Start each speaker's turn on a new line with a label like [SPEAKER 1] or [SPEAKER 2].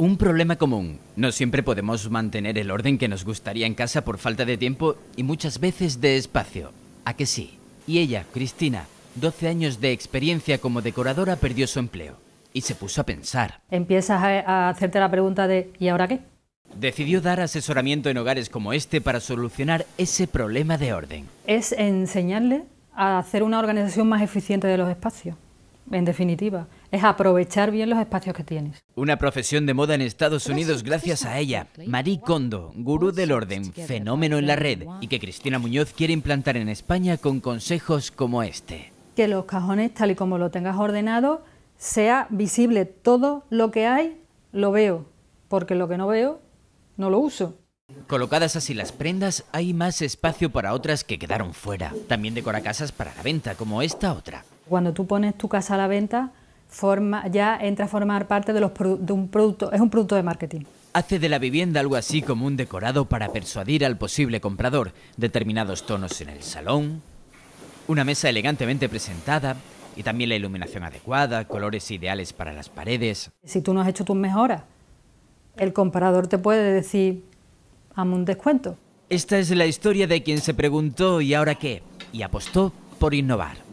[SPEAKER 1] Un problema común. No siempre podemos mantener el orden que nos gustaría en casa por falta de tiempo y muchas veces de espacio. ¿A que sí? Y ella, Cristina, 12 años de experiencia como decoradora, perdió su empleo y se puso a pensar.
[SPEAKER 2] Empiezas a, hacerte la pregunta de ¿y ahora qué?
[SPEAKER 1] Decidió dar asesoramiento en hogares como este para solucionar ese problema de orden.
[SPEAKER 2] Es enseñarle a hacer una organización más eficiente de los espacios, en definitiva es aprovechar bien los espacios que tienes.
[SPEAKER 1] Una profesión de moda en Estados Unidos gracias a ella, Marie Kondo, gurú del orden, fenómeno en la red, y que Cristina Muñoz quiere implantar en España con consejos como este.
[SPEAKER 2] Que los cajones, tal y como lo tengas ordenado, sea visible todo lo que hay, lo veo, porque lo que no veo, no lo uso.
[SPEAKER 1] Colocadas así las prendas, hay más espacio para otras que quedaron fuera. También decora casas para la venta, como esta otra.
[SPEAKER 2] Cuando tú pones tu casa a la venta, forma, ya entra a formar parte de, los, de un producto, es un producto de marketing.
[SPEAKER 1] Hace de la vivienda algo así como un decorado para persuadir al posible comprador, determinados tonos en el salón, una mesa elegantemente presentada, y también la iluminación adecuada, colores ideales para las paredes.
[SPEAKER 2] Si tú no has hecho tus mejoras, el comprador te puede decir, hazme un descuento.
[SPEAKER 1] Esta es la historia de quien se preguntó y ahora qué, y apostó por innovar.